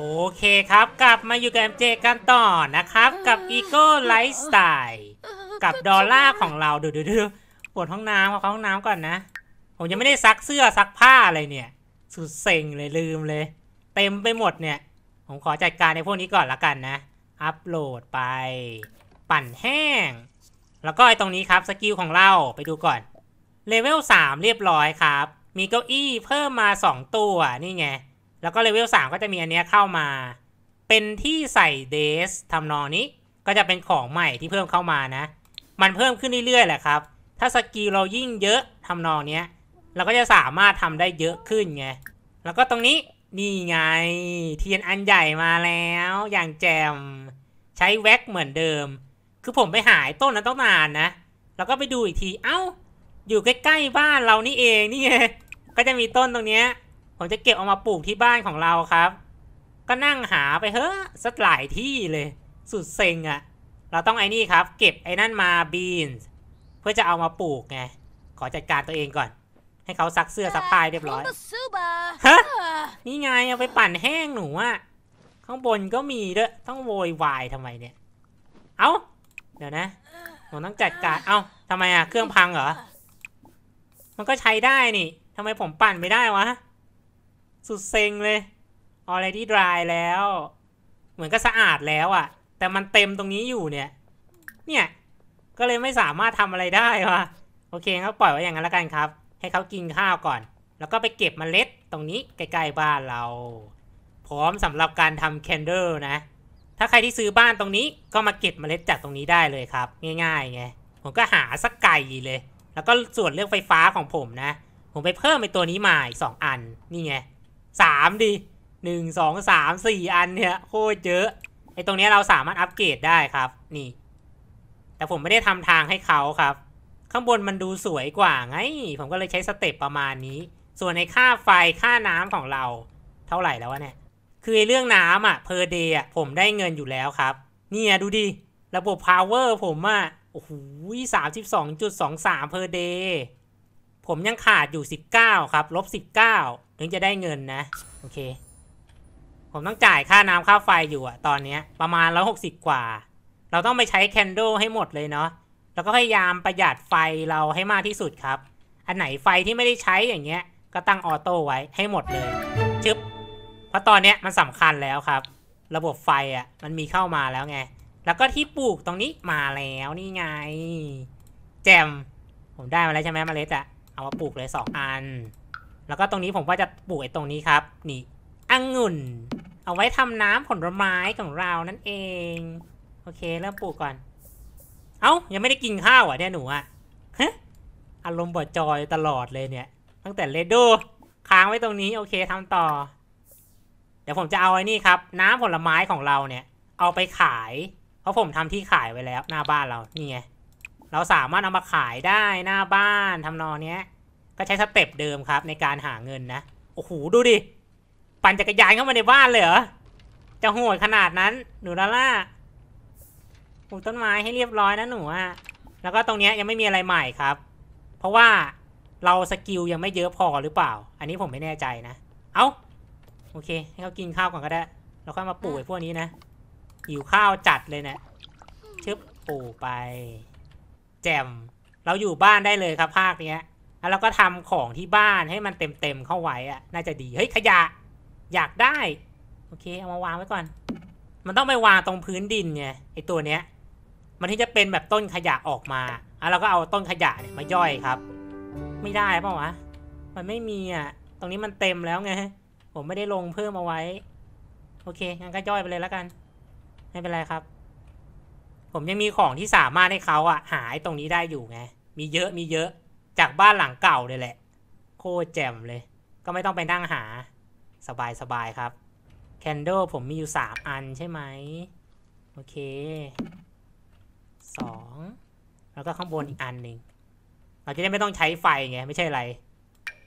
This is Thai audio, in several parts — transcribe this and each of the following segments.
โอเคครับกลับมาอยู่กับเจกันต่อนะครับกับอีโก้ไลฟ์สไตล์กับดอลล่าของเราดูดูดูปวดห้องน้ำเข้าห้องน้ำก่อนนะ ผมยังไม่ได้ซักเสื้อ ซักผ้าอะไรเนี่ย สุดเซ็งเลยลืมเลย เต็มไปหมดเนี่ย ผมขอจัดการในพวกนี้ก่อนละกันนะ อัปโหลดไป ปั่นแห้ง แล้วก็ไอตรงนี้ครับสกิลของเราไปดูก่อนเลเวล3เรียบร้อยครับ มีเก้าอี้เพิ่มมา 2 ตัวนี่ไงแล้วก็เลเวล3ก็จะมีอันเนี้ยเข้ามา เป็นที่ใส่เดสทำนองนี้ก็จะเป็นของใหม่ที่เพิ่มเข้ามานะ มันเพิ่มขึ้นเรื่อยๆ แหละครับ ถ้าสกิลเรายิ่งเยอะทำนองเนี้ยเราก็จะสามารถทำได้เยอะขึ้นไง แล้วก็ตรงนี้นี่ไงเทียนอันใหญ่มาแล้วอย่างแจมใช้แว็กเหมือนเดิม คือผมไปหายต้นนั้นต้องนานนะ แล้วก็ไปดูอีกทีเอา้า อยู่ใกล้ๆบ้านเรานี่เองนี่ไงก็จะมีต้นตรงเนี้ยผมจะเก็บเอามาปลูกที่บ้านของเราครับ ก็นั่งหาไปเฮ้อสักหลายที่เลย สุดเซ็งอะ่ะ เราต้องไอ้นี่ครับ เก็บไอ้นั่นมาบีนเพื่อจะเอามาปลูกไง ขอจัดการตัวเองก่อน ให้เขาซักเสื้อซักผ้าเรียบร้อย ฮะนี่ไงเอาไปปั่นแห้งหนูอะข้างบนก็มีด้วยต้องโวยวายทำไมเนี่ย เอา้าเดี๋ยวนะผมต้องจัดการ เอา้าทำไมอะเครื่องพังเหรอ มันก็ใช้ได้นี่ทำไมผมปั่นไม่ได้วะสุดเซ็งเลย already dry แล้ว เหมือนก็สะอาดแล้วอะ่ะ แต่มันเต็มตรงนี้อยู่เนี่ย เนี่ย ก็เลยไม่สามารถทำอะไรได้วะโอเคก็ปล่อยไว้อย่างนั้นแล้วกันครับ ให้เขากินข้าวก่อน แล้วก็ไปเก็บมเมล็ดตรงนี้ใกล้ ๆ บ้านเรา พร้อมสำหรับการทำแคนเดลนะ ถ้าใครที่ซื้อบ้านตรงนี้ ก็มาเก็บมเมล็ดจากตรงนี้ได้เลยครับ ง่ายๆไง ผมก็หาสักไก่เลย แล้วก็ส่วนเรื่องไฟฟ้าของผมนะ ผมไปเพิ่มไปตัวนี้มาอีกสองอัน นี่ไงสามดิหนึ่งสองสามสี่อันเนี่ยโคตรเยอะไอตรงนี้เราสามารถอัปเกรดได้ครับ นี่ แต่ผมไม่ได้ทำทางให้เขาครับ ข้างบนมันดูสวยกว่า ไง ผมก็เลยใช้สเต็ปประมาณนี้ ส่วนในค่าไฟค่าน้ำของเรา เท่าไหร่แล้ววะเนี่ย คือเรื่องน้ำอะ่ะร์เดย์อะผมได้เงินอยู่แล้วครับ เนี่ยดูดิ ระบบพาวเวอร์ผมอะ่ะโอ้โหสามสิบสองจุดสองสามเพอร์เดย์ผมยังขาดอยู่สิบเก้าครับลบสิบเก้าถึงจะได้เงินนะโอเค ผมต้องจ่ายค่าน้ำค่าไฟอยู่อะตอนนี้ประมาณ160 กว่า เราต้องไปใช้แคนโดให้หมดเลยเนาะแล้วก็พยายามประหยัดไฟเราให้มากที่สุดครับ อันไหนไฟที่ไม่ได้ใช้อย่างเงี้ย ก็ตั้งออโต้ไว้ให้หมดเลยชึบเพราะตอนนี้มันสำคัญแล้วครับ ระบบไฟอะมันมีเข้ามาแล้วไงแล้วก็ที่ปลูกตรงนี้มาแล้วนี่ไง แจมผมได้มาแล้วใช่ไหมมเมล็ดอะเอามาปลูกเลย 2 อันแล้วก็ตรงนี้ผมก็จะปลูกไอ้ตรงนี้ครับ นี่องุ่น เอาไว้ทำน้ำผลไม้ของเรานั่นเอง โอเคเริ่มปลูกก่อน เอา้ายังไม่ได้กินข้าวอ่ะเนี่ยหนูอ่ะฮะอารมณ์บอดจอยตลอดเลยเนี่ยตั้งแต่เลดดูค้างไว้ตรงนี้โอเคทำต่อ เดี๋ยวผมจะเอาไอ้นี่ครับ น้ำผลไม้ของเราเนี่ย เอาไปขาย เพราะผมทำที่ขายไว้แล้วหน้าบ้านเรานี่ไงเราสามารถเอามาขายได้หน้าบ้านทำนองเนี้ยก็ใช้สเต็ปเดิมครับในการหาเงินนะ โอ้โห ดูดิ ปั่นจักรยานเข้ามาในบ้านเลยเหรอจะโหดขนาดนั้น หนูลาล่าปลูกต้นไม้ให้เรียบร้อยนะหนูอะแล้วก็ตรงนี้ยังไม่มีอะไรใหม่ครับ เพราะว่าเราสกิลยังไม่เยอะพอหรือเปล่า อันนี้ผมไม่แน่ใจนะ เอา้าโอเค ให้เขากินข้าวก่อนก็ได้ เราค่อยมาปลูกไอ้พวกนี้นะหิวข้าวจัดเลยเนะี่ยชึบปลูกไป แจม เราอยู่บ้านได้เลยครับภาคเนี้ยแล้วก็ทำของที่บ้านให้มันเต็มเต็มเข้าไว้อะน่าจะดี เฮ้ยขยะ อยากได้ โอเคเอามาวางไว้ก่อน มันต้องไปวางตรงพื้นดินไงไอตัวเนี้ย มันที่จะเป็นแบบต้นขยะออกมาอ่ะเราก็เอาต้นขยะเนี่ยมาย่อยครับ ไม่ได้ป่าวะมันไม่มีอ่ะ ตรงนี้มันเต็มแล้วไง ผมไม่ได้ลงเพิ่มเอาไว้ โอเค งั้นก็ย่อยไปเลยแล้วกันไม่เป็นไรครับ ผมยังมีของที่สามารถให้เขาอ่ะ หายตรงนี้ได้อยู่ไงมีเยอะมีเยอะจากบ้านหลังเก่าเลยแหละ โคตรแจ่มเลย ก็ไม่ต้องไปนั่งหาสบายสบายครับแคนเดลผมมีอยู่สามอันใช่ไหมโอเคสองแล้วก็ข้างบนอีกอันหนึ่งเราจะได้ไม่ต้องใช้ไฟไงไม่ใช่อะไร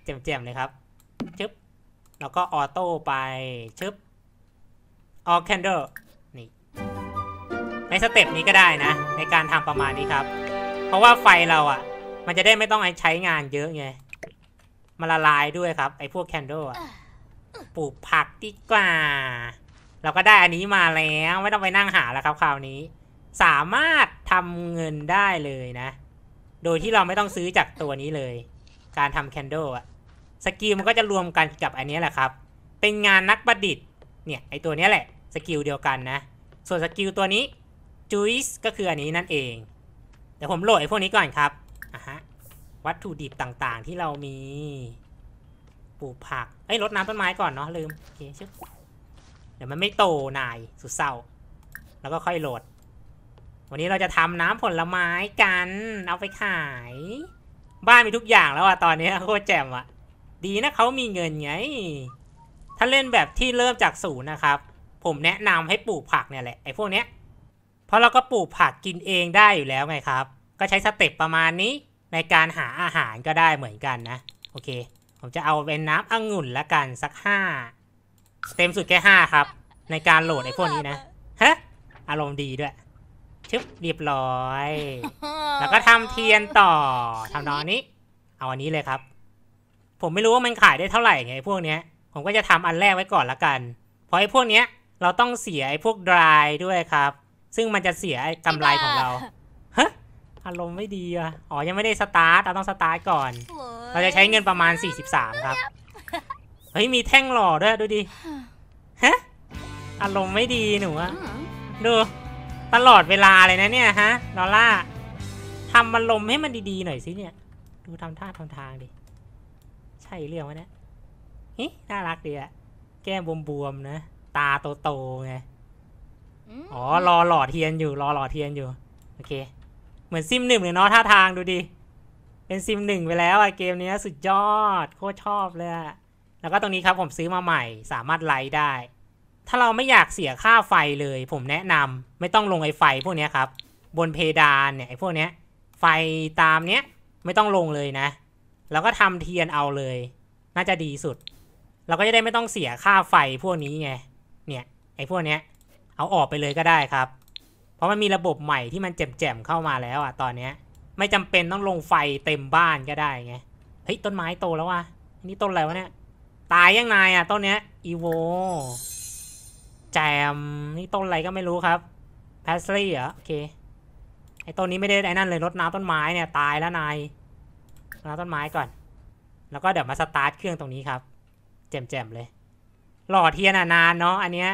แจ่มแจมเลยครับชึบแล้วก็ออโต้ไปชึบออแคนเดลนี่ ในสเต็ปนี้ก็ได้นะ ในการทำประมาณนี้ครับ เพราะว่าไฟเราอะมันจะได้ไม่ต้องใช้งานเยอะไงมาละลายด้วยครับ ไอ้พวกแคนโดปลูกผักดีกว่า เราก็ได้อันนี้มาแล้ว ไม่ต้องไปนั่งหาแล้วครับคราวนี้ สามารถทำเงินได้เลยนะ โดยที่เราไม่ต้องซื้อจากตัวนี้เลย การทำแคนโดอะสกิลมันก็จะรวมกันกับอันนี้แหละครับ เป็นงานนักประดิษฐ์เนี่ยไอตัวนี้แหละ สกิลเดียวกันนะ ส่วนสกิลตัวนี้จูอิสก็คืออันนี้นั่นเอง เดี๋ยวผมโหลดไอพวกนี้ก่อนครับวัตถุดิบต่างๆ ที่เรามี ปลูกผัก เอ้ยรดน้ำต้นไม้ก่อนเนาะ ลืม โอเคชึบเดี๋ยวมันไม่โตนาย สุดเศร้า แล้วก็ค่อยโหลด วันนี้เราจะทำน้ำผลไม้กัน เอาไปขาย บ้านมีทุกอย่างแล้วอะตอนนี้โคตรแจ่มอะดีนะเขามีเงินไง ถ้าเล่นแบบที่เริ่มจากศูนย์นะครับ ผมแนะนำให้ปลูกผักเนี่ยแหละไอ้พวกเนี้ยเพราะเราก็ปลูกผักกินเองได้อยู่แล้วไงครับ ก็ใช้สเต็ปประมาณนี้ในการหาอาหารก็ได้เหมือนกันนะโอเค ผมจะเอาเป็นน้ำองุ่นละกันสักห้าเต็มสุดแค่ห้าครับ ในการโหลดไอ้พวกนี้นะฮะอารมณ์ดีด้วย ชึบเรียบร้อย แล้วก็ทำเทียนต่อทำนอนนี้ เอาอันนี้เลยครับ ผมไม่รู้ว่ามันขายได้เท่าไหร่ไงพวกเนี้ยผมก็จะทำอันแรกไว้ก่อนละกันเพราะไอ้พวกเนี้ยเราต้องเสียไอ้พวกดรายด้วยครับ ซึ่งมันจะเสียกำไรของเรา ฮะอารมณ์ไม่ดีอ่ะ อ๋อยังไม่ได้สตาร์ทเราต้องสตาร์ทก่อน เราจะใช้เงินประมาณ 43 ครับ เฮ้ยมีแท่งหล่อด้วยดูดิฮะอารมณ์ไม่ดีหนูอะดู ตลอดเวลาเลยนะเนี่ยฮะลอล่าทำมันลมให้มันดีๆหน่อยสิเนี่ย ดูทำท่าทำทางดิ ใช่เรื่องวะเนี่ยฮิน่ารักดีอะแก้มบวมๆนะตาโตๆไง อ๋อ รอหลอดเทียนอยู่ รอหลอดเทียนอยู่โอเคเหมือน ซิมหนึ่งเลยเนาะท่าทางดูดิ เป็นซิมหนึ่งไปแล้วอะเกมนี้สุดยอด โคตรชอบเลย แล้วก็ตรงนี้ครับผมซื้อมาใหม่สามารถไลท์ได้ ถ้าเราไม่อยากเสียค่าไฟเลย ผมแนะนำไม่ต้องลงไอไฟพวกนี้ครับ บนเพดานเนี่ยไอพวกนี้ไฟตามเนี้ยไม่ต้องลงเลยนะ แล้วก็ทำเทียนเอาเลย น่าจะดีสุด เราก็จะได้ไม่ต้องเสียค่าไฟพวกนี้ไงเนี่ยไอพวกนี้เอาออกไปเลยก็ได้ครับราะมันมีระบบใหม่ที่มันแจ่มๆเข้ามาแล้วอ่ะ ตอนเนี้ย ไม่จำเป็นต้องลงไฟเต็มบ้านก็ได้ไงเฮ้ยต้นไม้โตแล้ววะนี่ต้นอะไรวะเนี่ย ตายยังนายอ่ะต้นเนี้ยอีโวแจมนี่ต้นอะไรก็ไม่รู้ครับแพสลี่เหรอโอเคไอ้ต้นนี้ไม่ได้ไอ้นั่นเลยรดน้ำต้นไม้เนี่ยตายแล้วนายรดน้ำต้นไม้ก่อน แล้วก็เดี๋ยวมาสตาร์ทเครื่องตรงนี้ครับแจ่มๆเลย หล่อเทียนนานเนาะอันเนี้ย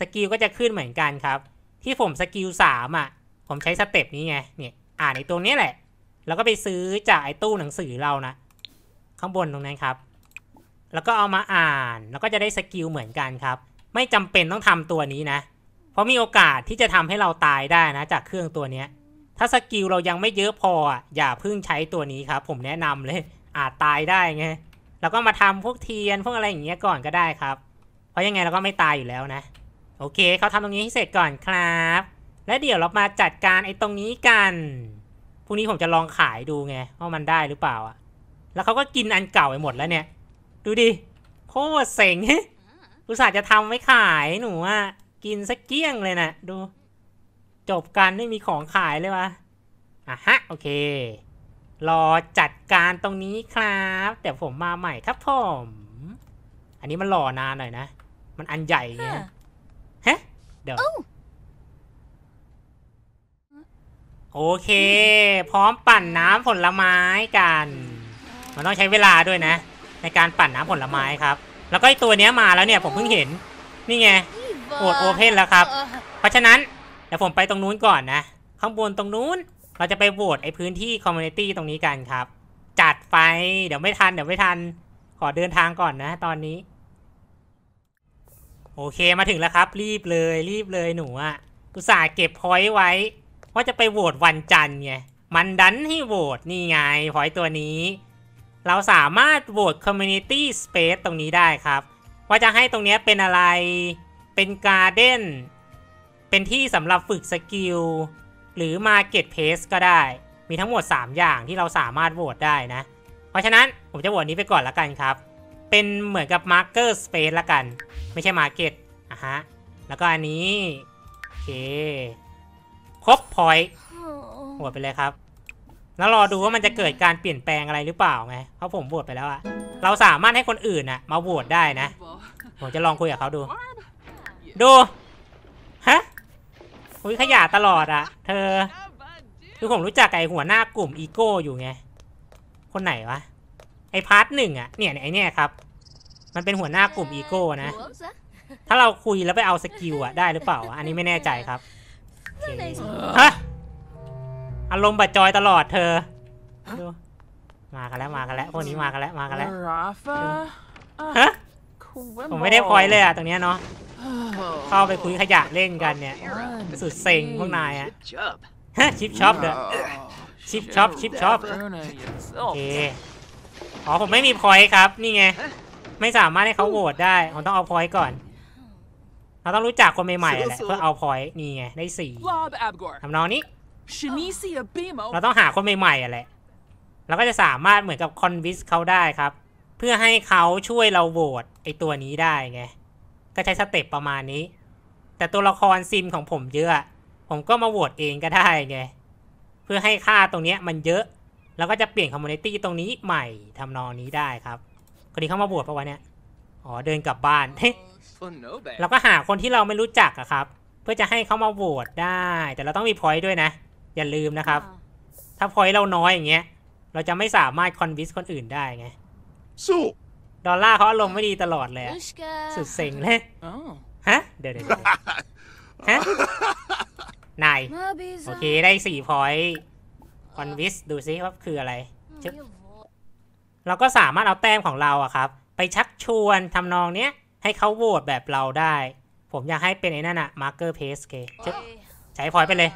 สกิลก็จะขึ้นเหมือนกันครับที่ผมสกิลสามอ่ะผมใช้สเต็ปนี้ไงเนี่ย อ่านในตัวนี้แหละ แล้วก็ไปซื้อจากไอ้ตู้หนังสือเรานะข้างบนตรงนั้นครับ แล้วก็เอามาอ่านแล้วก็จะได้สกิลเหมือนกันครับ ไม่จำเป็นต้องทำตัวนี้นะเพราะมีโอกาสที่จะทำให้เราตายได้นะ จากเครื่องตัวเนี้ย ถ้าสกิลเรายังไม่เยอะพออย่าเพิ่งใช้ตัวนี้ครับ ผมแนะนำเลย อาจตายได้ไงแล้วก็มาทำพวกเทียน พวกอะไรอย่างเงี้ยก่อนก็ได้ครับ เพราะยังไงเราก็ไม่ตายอยู่แล้วนะโอเค เขาทำตรงนี้ให้เสร็จก่อนครับ และเดี๋ยวเรามาจัดการไอ้ตรงนี้กัน พรุ่งนี้ผมจะลองขายดูไง ว่ามันได้หรือเปล่าอะแล้วเขาก็กินอันเก่าไปหมดแล้วเนี่ย ดูดิ โคตรเส็งอุตส่าห์จะทำไว้ขายหนูอะกินสะเกี้ยงเลยนะดู จบกันไม่มีของขายเลยวะอ่ะฮะ โอเค รอจัดการตรงนี้ครับ แต่ผมมาใหม่ครับผมอันนี้มันรอนานหน่อยนะ มันอันใหญ่ไงเดี๋ยว โอเค พร้อมปั่นน้ำผลไม้กันมันต้องใช้เวลาด้วยนะ ในการปั่นน้ำผลไม้ครับ แล้วก็ไอตัวเนี้ยมาแล้วเนี่ยผมเพิ่งเห็น นี่ไงโอดโอเพนแล้วครับ เพราะฉะนั้น เดี๋ยวผมไปตรงนู้นก่อนนะข้างบนตรงนู้น เราจะไปโหวตไอพื้นที่คอมมูนิตี้ตรงนี้กันครับ จัดไปเดี๋ยวไม่ทันเดี๋ยวไม่ทันขอเดินทางก่อนนะ ตอนนี้โอเคมาถึงแล้วครับ รีบเลย รีบเลยหนูอะกุศาเก็บพอยต์ไว้ว่าจะไปโหวตวันจันทร์ไง มันดันให้โหวตนี่ไงพอยต์ตัวนี้ เราสามารถโหวต Community Space ตรงนี้ได้ครับ ว่าจะให้ตรงนี้เป็นอะไรเป็นการ์เด้นเป็นที่สำหรับฝึกสกิล หรือ Market Place ก็ได้ มีทั้งหมด 3 อย่างที่เราสามารถโหวตได้นะ เพราะฉะนั้นผมจะโหวตนี้ไปก่อนละกันครับเป็นเหมือนกับมาร์เกอร์สเปซละกัน ไม่ใช่มาร์เก็ตอ่ะฮะแล้วก็อันนี้โอเคครบพอยต์หัวไปเลยครับแล้วรอดูว่ามันจะเกิดการเปลี่ยนแปลงอะไรหรือเปล่าไงเพราะผมโหวตไปแล้วอะเราสามารถให้คนอื่นอะมาโหวตได้นะผมจะลองคุยกับเขาดู ดูฮะคุยขยะตลอดอะเธอ คือผมรู้จักไอหัวหน้ากลุ่มอีโก้อยู่ไงคนไหนวะไอพาร์ทหนึ่งอะ เนี่ยไอเนี่ยครับ มันเป็นหัวหน้ากลุ่มอีโก้นะ ถ้าเราคุยแล้วไปเอาสกิลอะได้ หรือเปล่า อันนี้ไม่แน่ใจครับ ฮะ อารมณ์บัดจอยตลอดเธอ มากันแล้วมากันแล้วพวกนี้มากันแล้วมากันแล้ว ฮะผมไม่ได้พอยเลยอะตรงเนี้ยเนาะ เข้าไปคุยขยะเล่นกันเนี่ย สุดเซ็งพวกนายอะฮะชิปช็อปเด้อชิปช็อปชิปช็อปโอเคอ๋อผมไม่มีพอยต์ครับนี่ไงไม่สามารถให้เขาโหวตได้ผมต้องเอาพอยต์ก่อนเราต้องรู้จักคนใหม่ๆแหละเพื่อเอาพอยต์นี่ไงได้สี่ทำนองนี้ เราต้องหาคนใหม่ๆอะแหละเราก็จะสามารถเหมือนกับคอนวิสเขาได้ครับเพื่อให้เขาช่วยเราโหวตไอตัวนี้ได้ไงก็ใช้สเต็ปประมาณนี้ แต่ตัวละครซิมของผมเยอะผมก็มาโหวตเองก็ได้ไงเพื่อให้ค่าตรงนี้มันเยอะแล้วก็จะเปลี่ยนคอมมูนิตี้ตรงนี้ใหม่ทำนองนี้ได้ครับคนนี้เข้ามาบวชปะวนเนี่ยอ๋อเดินกลับบ้านเฮ้เราก็หาคนที่เราไม่รู้จักอะครับ เพื่อจะให้เขามาบวชได้ แต่เราต้องมีพอยต์ด้วยนะ อย่าลืมนะครับ ถ้าพอยต์เราน้อยอย่างเงี้ย เราจะไม่สามารถคอนวิสคนอื่นได้ไง สู้ ดอลล่าเขาอารมณ์ไม่ดีตลอดเลย สุดเซ็งเลยฮะ เดี๋ยวเดี๋ยวฮะนายโอเค ได้สี่พอยต์คอนวิสดูซิว่าคืออะไร เราก็สามารถเอาแต้มของเราอะครับ ไปชักชวนทำนองเนี้ย ให้เขาโหวตแบบเราได้ ผมอยากให้เป็นไอ้นั่นอะมาร์เกอร์เพสเคใช้พอยไปเลย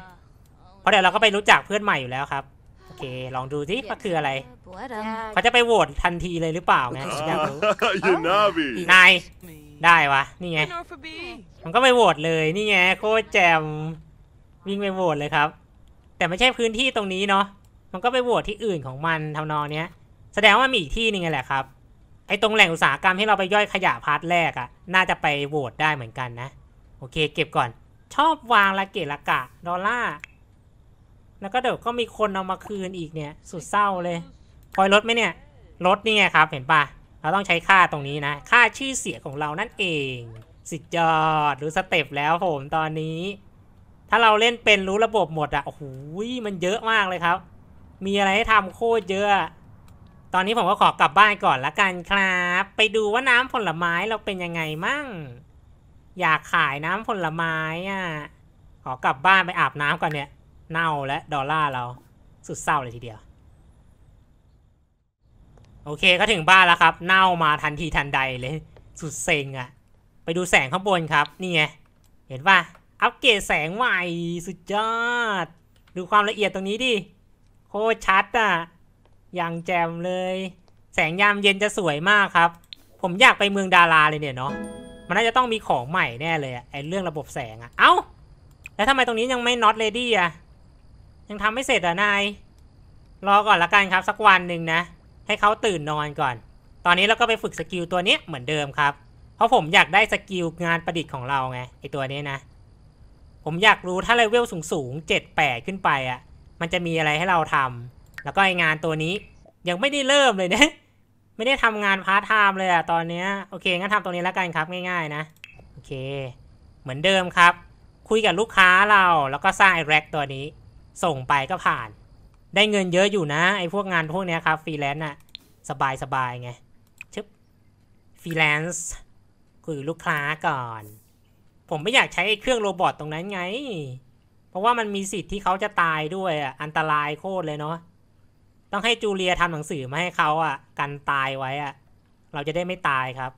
เพราะเดี๋ยวเราก็ไปรู้จักเพื่อนใหม่อยู่แล้วครับโอเคลองดูสิว่าคืออะไร เขาจะไปโหวตทันทีเลยหรือเปล่าไงอยากรู้นายได้วะนี่ไงมันก็ไปโหวตเลยนี่ไงโคตรแจมวิ่งไปโหวตเลยครับแต่ไม่ใช่พื้นที่ตรงนี้เนาะ มันก็ไปโหวตที่อื่นของมัน ทำนองเนี้ย แสดงว่ามีอีกที่นึงแหละครับ ไอ้ตรงแหล่งอุตสาหกรรมที่เราไปย่อยขยะพาร์ทแรกอะน่าจะไปโหวตได้เหมือนกันนะ โอเคเก็บก่อน ชอบวางละเกะละกะ ดอลล่า แล้วก็เดี๋ยวก็มีคนเอามาคืนอีกเนี่ย สุดเศร้าเลย่อยลดไหมเนี่ยลดนี่ไงครับ เห็นปะเราต้องใช้ค่าตรงนี้นะ ค่าชื่อเสียงของเรานั่นเองสิจอดรู้สเต็ปแล้วผมตอนนี้ถ้าเราเล่นเป็นรู้ระบบหมดอะโอ้โหมันเยอะมากเลยครับ มีอะไรให้ทำโคตรเยอะตอนนี้ผมก็ขอกลับบ้านก่อนละกันครับ ไปดูว่าน้ำผลไม้เราเป็นยังไงมั่ง อยากขายน้ำผลไม้อะขอกลับบ้านไปอาบน้ำก่อนเนี่ย เน่าและดอลลาร์เรา สุดเศร้าเลยทีเดียว โอเคก็ถึงบ้านแล้วครับ เน่ามาทันทีทันใดเลย สุดเซ็งอะไปดูแสงข้างบนครับ นี่ไงเห็นป่ะอัปเกรดแสงใหม่สุดยอด ดูความละเอียดตรงนี้ดิโคตรชัดอ่ะอย่างแจ่มเลย แสงยามเย็นจะสวยมากครับ ผมอยากไปเมืองดาราเลยเนี่ยเนาะมันน่าจะต้องมีของใหม่แน่เลยอะไอเรื่องระบบแสงอ่ะ เอา้า แล้วทำไมตรงนี้ยังไม่น็อตเลดี้อ่ะ ยังทำไม่เสร็จอ่ะนายรอก่อนละกันครับสักวันหนึ่งนะ ให้เขาตื่นนอนก่อน ตอนนี้เราก็ไปฝึกสกิลตัวนี้เหมือนเดิมครับ เพราะผมอยากได้สกิลงานประดิษฐ์ของเราไงไอตัวนี้นะผมอยากรู้ถ้าเลเวลสูงสูงเจ็ดแปดขึ้นไปอ่ะ มันจะมีอะไรให้เราทำ แล้วก็ไองานตัวนี้ยังไม่ได้เริ่มเลยนะ ไม่ได้ทำงานพาร์ทไทม์เลยอ่ะ ตอนเนี้ยโอเค งั้นทำตรงนี้แล้วกันครับง่ายๆนะ โอเค เหมือนเดิมครับ คุยกับลูกค้าเราแล้วก็สร้างไอแร็กตัวนี้ ส่งไปก็ผ่าน ได้เงินเยอะอยู่นะ ไอพวกงานพวกเนี้ยครับฟรีแลนซ์อ่ะ สบายสบายไงชึบฟรีแลนซ์คุยลูกค้าก่อนผมไม่อยากใช้เครื่องโรบอทตรงนั้นไง เพราะว่ามันมีสิทธิ์ที่เขาจะตายด้วยอ่ะ อันตรายโคตรเลยเนาะ ต้องให้จูเลียทำหนังสือมาให้เขาอ่ะกันตายไว้อ่ะ เราจะได้ไม่ตายครับ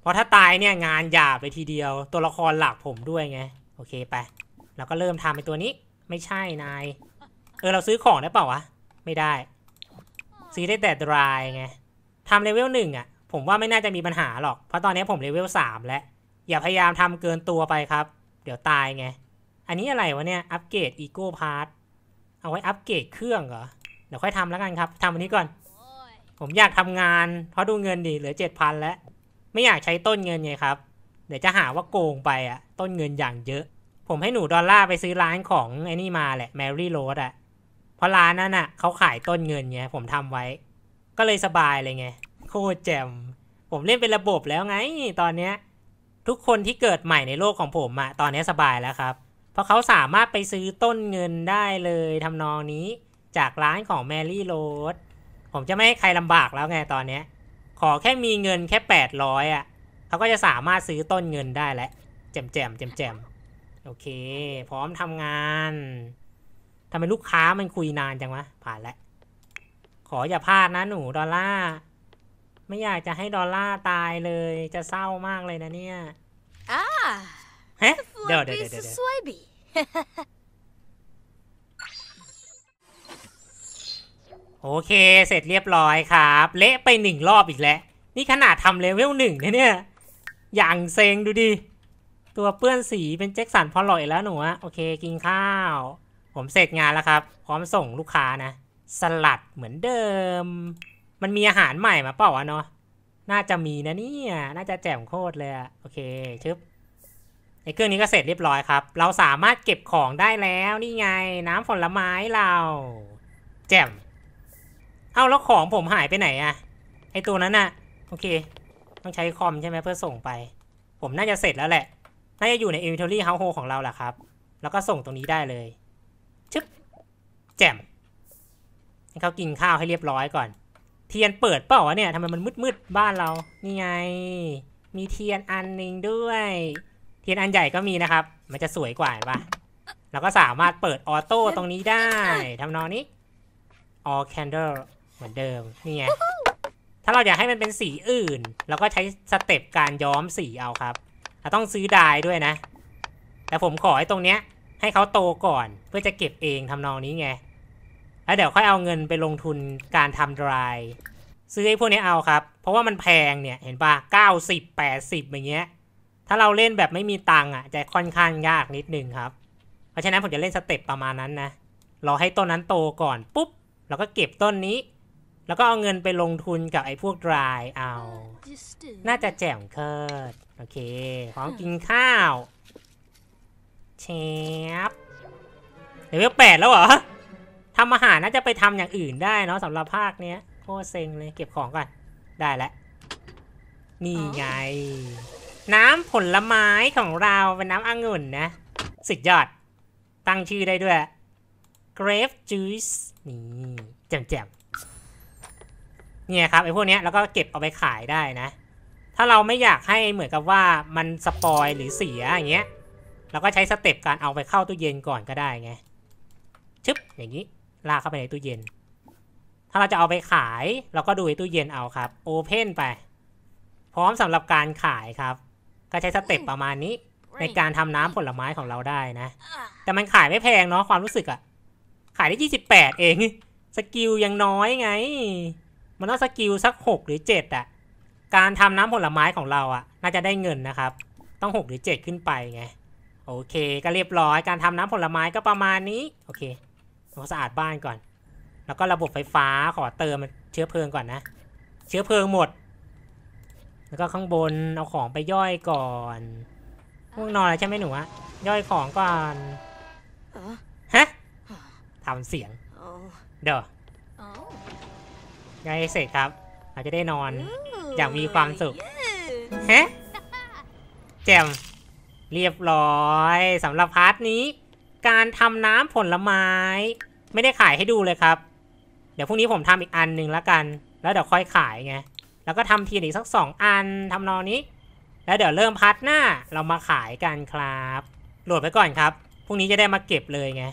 เพราะถ้าตายเนี่ยงานหยาบเลยทีเดียว ตัวละครหลักผมด้วยไง โอเค ไป เราก็เริ่มทำไปตัวนี้ไม่ใช่นายเออเราซื้อของได้เปล่าวะไม่ได้ซื้อได้แต่ดรายไงทำเลเวลหนึ่งอ่ะ ผมว่าไม่น่าจะมีปัญหาหรอกเพราะตอนนี้ผมเลเวลสามแล้วอย่าพยายามทำเกินตัวไปครับ เดี๋ยวตายไง อันนี้อะไรวะเนี่ย อัปเกรดอีโก้พาร์ท เอาไว้อัปเกรดเครื่องเหรอเดี๋ยวค่อยทำแล้วกันครับ ทำวันนี้ก่อน ผมอยากทำงาน เพราะดูเงินดิเหลือเจ็ดพันแล้ว ไม่อยากใช้ต้นเงินไงครับ เดี๋ยวจะหาว่าโกงไปอะต้นเงินอย่างเยอะ ผมให้หนูดอลลาร์ไปซื้อร้านของไอ้นี่มาแหละแมรี่โรสอะ เพราะร้านนั้นอะเขาขายต้นเงินไงผมทำไว้ ก็เลยสบายเลยไงโคตรแจ่มผมเล่นเป็นระบบแล้วไงตอนเนี้ยทุกคนที่เกิดใหม่ในโลกของผมอะตอนนี้สบายแล้วครับ เพราะเขาสามารถไปซื้อต้นเงินได้เลยทำนองนี้จากร้านของแมรี่โรสผมจะไม่ให้ใครลำบากแล้วไงตอนนี้ขอแค่มีเงินแค่800อ่ะเขาก็จะสามารถซื้อต้นเงินได้แล้วแจมแจมแจมแจมโอเคพร้อมทำงานทำไมลูกค้ามันคุยนานจังวะผ่านแล้วขออย่าพลาดนะหนูดอลล่าไม่อยากจะให้ดอลล่าตายเลย จะเศร้ามากเลยนะเนี่ย่าฮะเดี๋ยวเดี๋ยวเดี๋ยวเดี๋ยวโอเค เสร็จเรียบร้อยครับ เละไปหนึ่งรอบอีกแล้ว นี่ขนาดทำเลเวลหนึ่งเนี่ย อย่างเซ็งดูดิ ตัวเปื้อนสีเป็นแจ็คสันพอลลอยแล้วหนูอะโอเค กินข้าว ผมเสร็จงานแล้วครับ พร้อมส่งลูกค้านะ สลัดเหมือนเดิมมันมีอาหารใหม่มาเปล่าวะเนาะน่าจะมีนะเนี่ย น่าจะแจ่มโคตรเลยโอเค ชึบอ้เครื่องนี้ก็เสร็จเรียบร้อยครับ เราสามารถเก็บของได้แล้ว นี่ไง น้ำผลไม้เรา แจ่ม เอาแล้วของผมหายไปไหนอะไอ้ตัวนั้นอะโอเค ต้องใช้คอมใช่ไหมเพื่อส่งไป ผมน่าจะเสร็จแล้วแหละ น่าจะอยู่ใน inventory h o u s e h ของเราแหละครับ แล้วก็ส่งตรงนี้ได้เลย ชึบแจ่ม ให้เขากินข้าวให้เรียบร้อยก่อนเทียนเปิดเปล่าวะเนี่ยทำไมมันมืดๆบ้านเรา นี่ไง มีเทียนอันหนึ่งด้วย เทียนอันใหญ่ก็มีนะครับ มันจะสวยกว่าปะแล้วก็สามารถเปิดออโต้ตรงนี้ได้ทำนองนี้ all candle เหมือนเดิม นี่ไง ถ้าเราอยากให้มันเป็นสีอื่นเราก็ใช้สเต็ปการย้อมสีเอาครับเราต้องซื้อดายด้วยนะ แต่ผมขอให้ตรงเนี้ย ให้เขาโตก่อนเพื่อจะเก็บเองทำนองนี้ไงแล้วเดี๋ยวค่อยเอาเงินไปลงทุนการทำดรายซื้อไอ้พวกนี้เอาครับเพราะว่ามันแพงเนี่ยเห็นปะ90 80อย่างเงี้ย ถ้าเราเล่นแบบไม่มีตังค์อ่ะจะค่อนข้างยากนิดนึงครับ เพราะฉะนั้นผมจะเล่นสเต็ปประมาณนั้นนะรอให้ต้นนั้นโตก่อน ปุ๊บเราก็เก็บต้นนี้ แล้วก็เอาเงินไปลงทุนกับไอ้พวกดรายเอา น่าจะแจ่มเคิดโอเคของกินข้าวเชฟเดี๋ยวแปดแล้วเหรอทำอาหารน่าจะไปทำอย่างอื่นได้เนาะสำหรับภาคเนี้ยโคตรเซ็งเลย เก็บของก่อน ได้แล้วนี่ไง น้ำผลไม้ของเรา เป็นน้ำองุ่นนะสุดยอดตั้งชื่อได้ด้วย grape juice นี่แจ่มๆเนี่ยครับ ไอ้พวกเนี้แล้วก็เก็บเอาไปขายได้นะ ถ้าเราไม่อยากให้เหมือนกับว่ามันสปอยหรือเสียอย่างเงี้ย เราก็ใช้สเต็ปการเอาไปเข้าตู้เย็นก่อนก็ได้ไงชึบอย่างนี้ลากเข้าไปในตู้เย็น ถ้าเราจะเอาไปขายเราก็ดูในตู้เย็นเอาครับ โอเพนไปพร้อมสำหรับการขายครับ ก็ใช้สเต็ปประมาณนี้ ในการทำน้ำผลไม้ของเราได้นะแต่มันขายไม่แพงเนาะความรู้สึกอะขายได้ยี่สิบแปดเอง สกิลยังน้อยไง มันต้องสกิลสักหกหรือเจ็ดอะการทำน้ำผลไม้ของเราอะน่าจะได้เงินนะครับ ต้องหกหรือเจ็ดขึ้นไปไง โอเค ก็เรียบร้อยการทำน้ำผลไม้ก็ประมาณนี้ โอเคทำาสะอาดบ้านก่อน แล้วก็ระบบไฟฟ้าขอเติมเชื้อเพลิงก่อนนะ เชื้อเพลิงหมด แล้วก็ข้างบน เอาของไปย่อยก่อนง่วงนอนแล้วใช่ไหมหนูอะย่อยของก่อนฮะทำเสียง เด้อย่อยเสร็จครับ เราจะได้นอน อย่างมีความสุขฮะแจมเรียบร้อยสำหรับพาร์ทนี้การทำน้ำผลไม้ ไม่ได้ขายให้ดูเลยครับ เดี๋ยวพรุ่งนี้ผมทำอีกอันหนึ่งแล้วกัน แล้วเดี๋ยวค่อยขายไง แล้วก็ทำทีอีกสักสองอันทำนองนี้ แล้วเดี๋ยวเริ่มพัดหน้า เรามาขายกันครับ โหลดไปก่อนครับ พรุ่งนี้จะได้มาเก็บเลยไง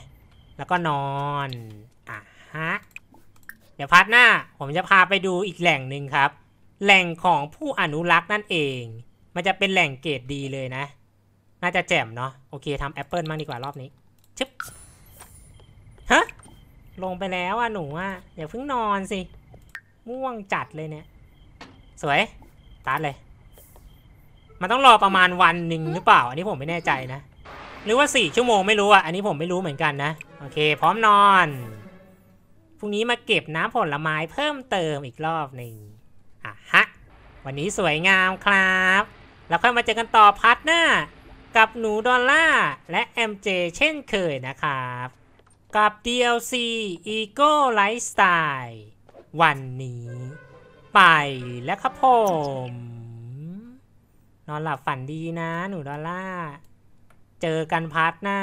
แล้วก็นอน อ่ะฮะเดี๋ยวพัดหน้าผมจะพาไปดูอีกแหล่งหนึ่งครับ แหล่งของผู้อนุรักษ์นั่นเอง มันจะเป็นแหล่งเกรดดีเลยนะ น่าจะแจ่มเนาะ โอเคทำแอปเปิลมากดีกว่ารอบนี้จ๊บฮะ ลงไปแล้วอ่ะหนูอ่ะอย่าเพิ่งนอนสิ ม่วงจัดเลยเนี่ย สวยตัดเลย มันต้องรอประมาณวันหนึ่งหรือเปล่า อันนี้ผมไม่แน่ใจนะ หรือว่าสี่ชั่วโมงไม่รู้อ่ะ อันนี้ผมไม่รู้เหมือนกันนะ โอเค พร้อมนอน พรุ่งนี้มาเก็บน้ำผลไม้เพิ่มเติมอีกรอบหนึ่งอ่ะฮะ วันนี้สวยงามครับ แล้วค่อยมาเจอกันต่อพัทหน้ากับหนูดอลล่าและ MJ เช่นเคยนะครับ กับ DLC Ego Lifestyle วันนี้ ไปแล้วครับผมนอนหลับฝันดีนะหนูดอลล่าเจอกันพาร์ทหน้า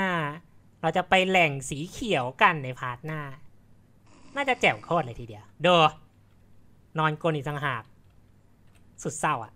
เราจะไปแหล่งสีเขียวกันในพาร์ทหน้า น่าจะแจ่มโคตรเลยทีเดียว โดนอนกลนอีกทางหากสุดเศร้าอะ